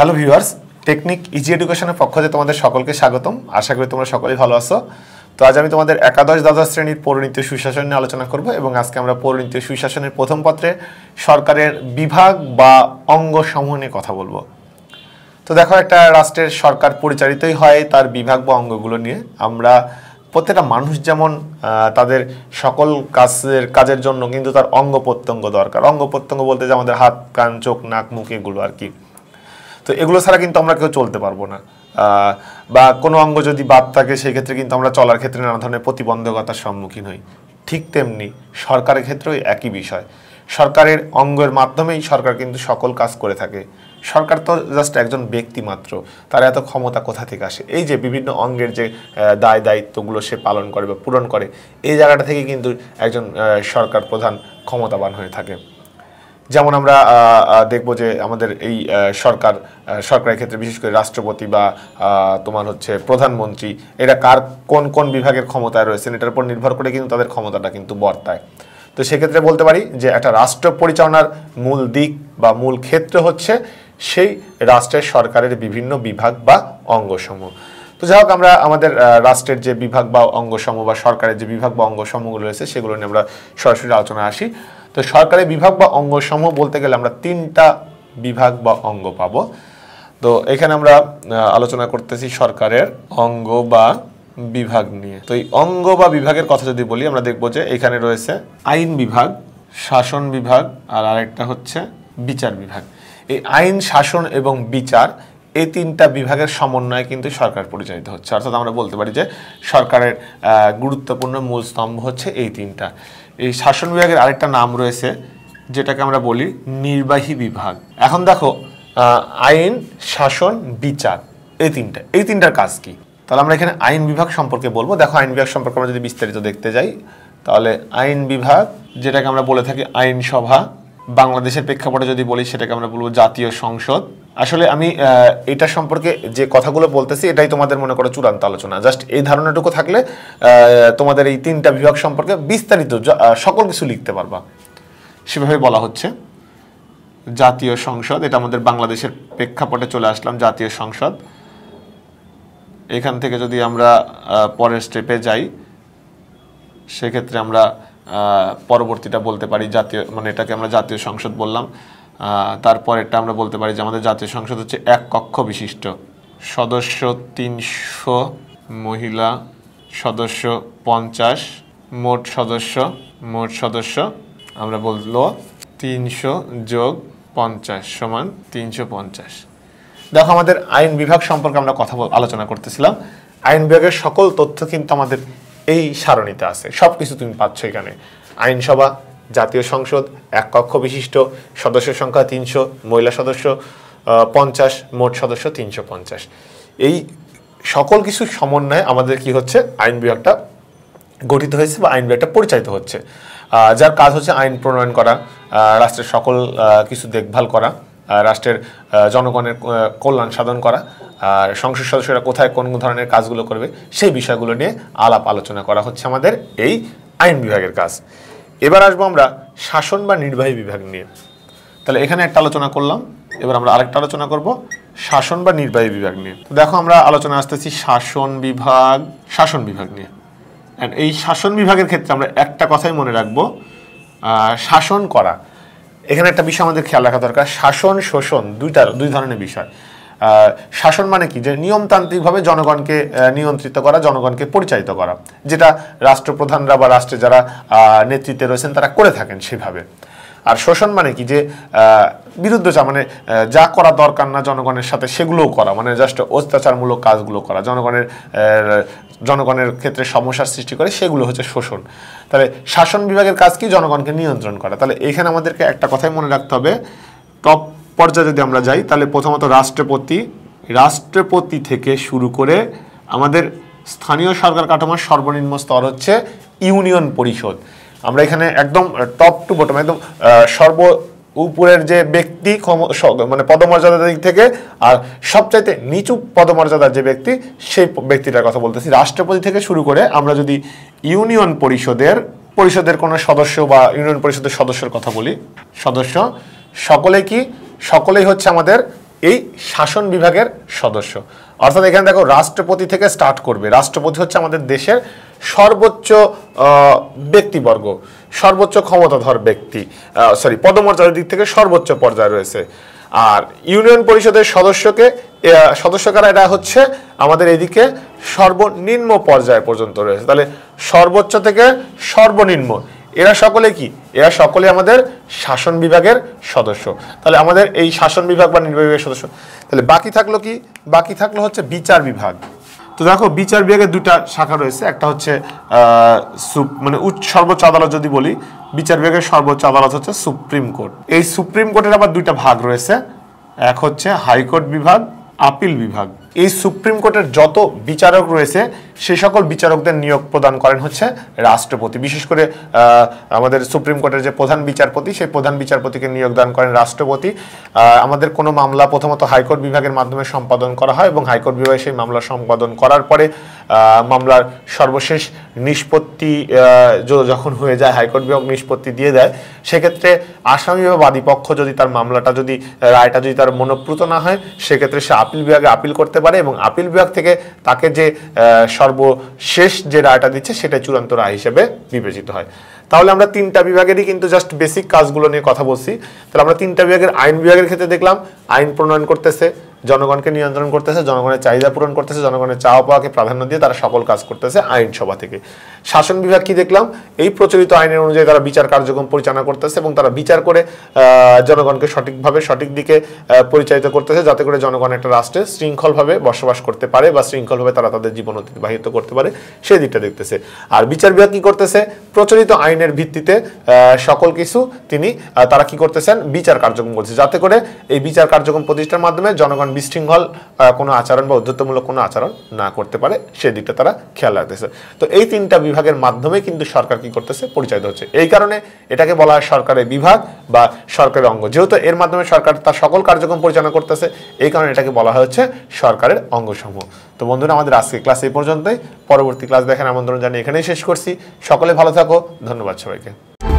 hello viewers technique easy এডুকেশনের পক্ষ থেকে তোমাদের সকলকে স্বাগতম আশা করি তোমরা সকলেই ভালো আছো তো আজ আমি তোমাদের একাদশ দ্বাদশ শ্রেণীর পরিণীতি সুশাসন নিয়ে আলোচনা করব এবং আজকে আমরা পরিণীতি সুশাসনের প্রথম পত্রে সরকারের বিভাগ বা অঙ্গ সমূহ নিয়ে কথা বলবো তো দেখো একটা রাষ্ট্রের সরকার পরিচালিতই হয় তার বিভাগ বা অঙ্গগুলো নিয়ে আমরা প্রত্যেকটা মানুষ যেমন তাদের সকল কাজের কাজের জন্য কিন্তু তার অঙ্গ প্রত্যঙ্গ দরকার অঙ্গ প্রত্যঙ্গ বলতে যে আমাদের হাত কান চোখ নাক মুখ এগুলো আর কি তো এগুলো ছাড়া কিন্তু আমরা কেউ চলতে পারবো না বা কোনো অঙ্গ যদি বাদ থাকে সেই ক্ষেত্রে কিন্তু আমরা চলার ক্ষেত্রে নানা ধরনের প্রতিবন্ধকতার সম্মুখীন হই ঠিক তেমনি সরকারের ক্ষেত্রেও একই বিষয় সরকারের অঙ্গের মাধ্যমেই সরকার কিন্তু সকল কাজ করে থাকে সরকার তো জাস্ট একজন ব্যক্তি মাত্র তার এত ক্ষমতা কোথা থেকে আসে এই যে বিভিন্ন অঙ্গের যে দায় দায়িত্বগুলো সে পালন করে বা পূরণ করে এই জায়গাটা থেকে কিন্তু একজন সরকার প্রধান ক্ষমতাবান হয়ে থাকে যেমন আমরা দেখব যে আমাদের এই সরকার সরকারের ক্ষেত্রে বিশেষ করে রাষ্ট্রপতি বা তোমার হচ্ছে প্রধানমন্ত্রী এরা কার কোন কোন বিভাগের ক্ষমতায় রয়েছেন এটার উপর নির্ভর করে কিন্তু তাদের ক্ষমতাটা কিন্তু বর্তায় তো সেক্ষেত্রে বলতে পারি যে একটা রাষ্ট্র পরিচালনার মূল দিক বা মূল ক্ষেত্র হচ্ছে সেই রাষ্ট্রের সরকারের বিভিন্ন বিভাগ বা অঙ্গসমূহ তো যাই হোক আমরা আমাদের রাষ্ট্রের যে বিভাগ বা অঙ্গসমূহ বা সরকারের যে বিভাগ বা অঙ্গসমূহগুলো রয়েছে সেগুলো নিয়ে আমরা সরাসরি আলোচনা আসি তো সরকারি বিভাগ বা অঙ্গসমূহ বলতে গেলে আমরা তিনটা বিভাগ বা অঙ্গ পাব তো এখানে আমরা আলোচনা করতেছি সরকারের অঙ্গ বা বিভাগ নিয়ে তো এই অঙ্গ বা বিভাগের কথা যদি বলি আমরা দেখব যে এখানে রয়েছে আইন বিভাগ শাসন বিভাগ আর আরেকটা হচ্ছে বিচার বিভাগ এই আইন শাসন এবং বিচার এই তিনটা বিভাগের সমন্বয়ে কিন্তু সরকার পরিচালিত হচ্ছে অর্থাৎ আমরা বলতে পারি যে সরকারের গুরুত্বপূর্ণ মূল স্তম্ভ হচ্ছে এই তিনটা এই শাসন বিভাগের আরেকটা নাম রয়েছে যেটাকে আমরা বলি নির্বাহী বিভাগ এখন দেখো আইন শাসন বিচার এই তিনটা এই তিনটার কাজ কি তাহলে আমরা এখানে আইন বিভাগ সম্পর্কে বলবো দেখো আইন বিভাগ সম্পর্কে আমরা যদি বিস্তারিত দেখতে যাই তাহলে আইন বিভাগ যেটাকে আমরা বলে থাকি আইনসভা বাংলাদেশের প্রেক্ষাপটে যদি বলি সেটাকে আমরা বলবো জাতীয় সংসদ আসলে আমি এটা সম্পর্কে যে কথাগুলো বলতেছি এটাই তোমাদের মনে করো চূড়ান্ত আলোচনা জাস্ট এই ধারণাটুকু থাকলে তোমাদের এই তিনটা বিভাগ সম্পর্কে বিস্তারিত সকল কিছু লিখতে পারবা সেভাবে বলা হচ্ছে জাতীয় সংসদ এটা আমাদের বাংলাদেশের প্রেক্ষাপটে চলে আসলাম জাতীয় সংসদ এখান থেকে যদি আমরা পরের স্টেপে যাই সেক্ষেত্রে আমরা পরবর্তীটা বলতে পারি জাতীয় মানে এটাকে আমরা জাতীয় সংসদ বললাম তারপরেরটা আমরা বলতে পারি যে আমাদের জাতীয় সংসদ হচ্ছে এক কক্ষ বিশিষ্ট সদস্য তিনশো মহিলা সদস্য পঞ্চাশ মোট সদস্য মোট সদস্য আমরা বললো তিনশো যোগ পঞ্চাশ সমান তিনশো পঞ্চাশ দেখো আমাদের আইন বিভাগ সম্পর্কে আমরা কথা আলোচনা করতেছিলাম আইন বিভাগের সকল তথ্য কিন্তু আমাদের এই সারণীতে আছে সব কিছু তুমি পাচ্ছ এখানে আইনসভা জাতীয় সংসদ এক কক্ষ বিশিষ্ট সদস্য সংখ্যা তিনশো মহিলা সদস্য পঞ্চাশ মোট সদস্য তিনশো পঞ্চাশ এই সকল কিছু সমন্বয়ে আমাদের কি হচ্ছে আইন বিভাগটা গঠিত হয়েছে বা আইন বিভাগটা পরিচালিত হচ্ছে যার কাজ হচ্ছে আইন প্রণয়ন করা রাষ্ট্রের সকল কিছু দেখভাল করা রাষ্ট্রের জনগণের কল্যাণ সাধন করা সংসদ সদস্যরা কোথায় কোন ধরনের কাজগুলো করবে সেই বিষয়গুলো নিয়ে আলাপ আলোচনা করা হচ্ছে আমাদের এই আইন বিভাগের কাজ এবার আসবো আমরা শাসন বা নির্বাহী বিভাগ নিয়ে তাহলে এখানে একটা আলোচনা করলাম এবার আমরা আরেকটা আলোচনা করব শাসন বা নির্বাহী বিভাগ নিয়ে তো দেখো আমরা আলোচনা আসতেছি শাসন বিভাগ শাসন বিভাগ নিয়ে অ্যান্ড এই শাসন বিভাগের ক্ষেত্রে আমরা একটা কথাই মনে রাখবো শাসন করা এখানে একটা বিষয় আমাদের খেয়াল রাখা দরকার শাসন শোষণ দুইটা দুই ধরনের বিষয় শাসন মানে কি যে নিয়মতান্ত্রিকভাবে জনগণকে নিয়ন্ত্রিত করা জনগণকে পরিচালিত করা যেটা রাষ্ট্রপ্রধানরা বা রাষ্ট্রে যারা নেতৃত্বে রয়েছেন তারা করে থাকেন সেভাবে আর শোষণ মানে কি যে চা মানে যা করা দরকার না জনগণের সাথে সেগুলোও করা মানে জাস্ট অত্যাচারমূলক কাজগুলো করা জনগণের জনগণের ক্ষেত্রে সমস্যার সৃষ্টি করে সেগুলো হচ্ছে শোষণ তাহলে শাসন বিভাগের কাজ কি জনগণকে নিয়ন্ত্রণ করা তাহলে এখানে আমাদেরকে একটা কথাই মনে রাখতে হবে টপ পর্যায়ে যদি আমরা যাই তাহলে প্রথমত রাষ্ট্রপতি রাষ্ট্রপতি থেকে শুরু করে আমাদের স্থানীয় সরকার কাঠামোর সর্বনিম্ন স্তর হচ্ছে ইউনিয়ন পরিষদ আমরা এখানে একদম টপ টু বটম একদম সর্ব উপরের যে ব্যক্তি মানে পদমর্যাদার দিক থেকে আর সবচাইতে নিচু পদমর্যাদার যে ব্যক্তি সেই ব্যক্তিটার কথা বলতেছি রাষ্ট্রপতি থেকে শুরু করে আমরা যদি ইউনিয়ন পরিষদের পরিষদের কোনো সদস্য বা ইউনিয়ন পরিষদের সদস্যের কথা বলি সদস্য সকলে কি সকলেই হচ্ছে আমাদের এই শাসন বিভাগের সদস্য অর্থাৎ এখানে দেখো রাষ্ট্রপতি থেকে স্টার্ট করবে রাষ্ট্রপতি হচ্ছে আমাদের দেশের সর্বোচ্চ ব্যক্তিবর্গ সর্বোচ্চ ক্ষমতাধর ব্যক্তি সরি পদমর্যাদার দিক থেকে সর্বোচ্চ পর্যায়ে রয়েছে আর ইউনিয়ন পরিষদের সদস্যকে সদস্য কারা এটা হচ্ছে আমাদের এদিকে সর্বনিম্ন পর্যায় পর্যন্ত রয়েছে তাহলে সর্বোচ্চ থেকে সর্বনিম্ন এরা সকলে কি এরা সকলে আমাদের শাসন বিভাগের সদস্য তাহলে আমাদের এই শাসন বিভাগ বা নির্বাহী বিভাগের সদস্য তাহলে বাকি থাকলো কি বাকি থাকলো হচ্ছে বিচার বিভাগ তো দেখো বিচার বিভাগের দুটা শাখা রয়েছে একটা হচ্ছে মানে উচ্চ সর্বোচ্চ আদালত যদি বলি বিচার বিভাগের সর্বোচ্চ আদালত হচ্ছে সুপ্রিম কোর্ট এই সুপ্রিম কোর্টের আবার দুইটা ভাগ রয়েছে এক হচ্ছে হাইকোর্ট বিভাগ আপিল বিভাগ এই সুপ্রিম কোর্টের যত বিচারক রয়েছে সে সকল বিচারকদের নিয়োগ প্রদান করেন হচ্ছে রাষ্ট্রপতি বিশেষ করে আমাদের সুপ্রিম কোর্টের যে প্রধান বিচারপতি সেই প্রধান বিচারপতিকে নিয়োগ দান করেন রাষ্ট্রপতি আমাদের কোনো মামলা প্রথমত হাইকোর্ট বিভাগের মাধ্যমে সম্পাদন করা হয় এবং হাইকোর্ট বিভাগে সেই মামলা সম্পাদন করার পরে মামলার সর্বশেষ নিষ্পত্তি যখন হয়ে যায় হাইকোর্ট বিভাগ নিষ্পত্তি দিয়ে দেয় সেক্ষেত্রে আসামি বা বাদীপক্ষ যদি তার মামলাটা যদি রায়টা যদি তার মনোপ্রুত না হয় সেক্ষেত্রে সে আপিল বিভাগে আপিল করতে করতে পারে এবং আপিল বিভাগ থেকে তাকে যে সর্বশেষ যে রায়টা দিচ্ছে সেটা চূড়ান্ত রায় হিসেবে বিবেচিত হয় তাহলে আমরা তিনটা বিভাগেরই কিন্তু জাস্ট বেসিক কাজগুলো নিয়ে কথা বলছি তাহলে আমরা তিনটা বিভাগের আইন বিভাগের ক্ষেত্রে দেখলাম আইন প্রণয়ন করতেছে জনগণকে নিয়ন্ত্রণ করতেছে জনগণের চাহিদা পূরণ করতেছে জনগণের চাওয়া পাওয়াকে প্রাধান্য দিয়ে তারা সকল কাজ করতেছে আইনসভা থেকে শাসন বিভাগ কি দেখলাম এই প্রচলিত আইনের অনুযায়ী তারা বিচার কার্যক্রম পরিচালনা করতেছে এবং তারা বিচার করে জনগণকে সঠিকভাবে সঠিক দিকে পরিচালিত করতেছে যাতে করে জনগণ একটা রাষ্ট্রে শৃঙ্খলভাবে বসবাস করতে পারে বা শৃঙ্খলভাবে তারা তাদের জীবন অতিবাহিত করতে পারে সেই দিকটা দেখতেছে আর বিচার বিভাগ কি করতেছে প্রচলিত আইনের ভিত্তিতে সকল কিছু তিনি তারা কি করতেছেন বিচার কার্যক্রম করছে যাতে করে এই বিচার কার্যক্রম প্রতিষ্ঠার মাধ্যমে জনগণ বিশৃঙ্খল কোনো আচরণ বা অধ্যত্বমূলক কোনো আচরণ না করতে পারে সেদিকটা তারা খেয়াল রাখতেছে তো এই তিনটা বিভাগের মাধ্যমে কিন্তু সরকার কি করতেছে পরিচালিত হচ্ছে এই কারণে এটাকে বলা হয় সরকারের বিভাগ বা সরকারের অঙ্গ যেহেতু এর মাধ্যমে সরকার তার সকল কার্যক্রম পরিচালনা করতেছে এই কারণে এটাকে বলা হয় হচ্ছে সরকারের অঙ্গসমূহ তো বন্ধুরা আমাদের আজকে ক্লাস এই পর্যন্তই পরবর্তী ক্লাস দেখেন আমন্ত্রণ জানিয়ে এখানেই শেষ করছি সকলে ভালো থাকো ধন্যবাদ সবাইকে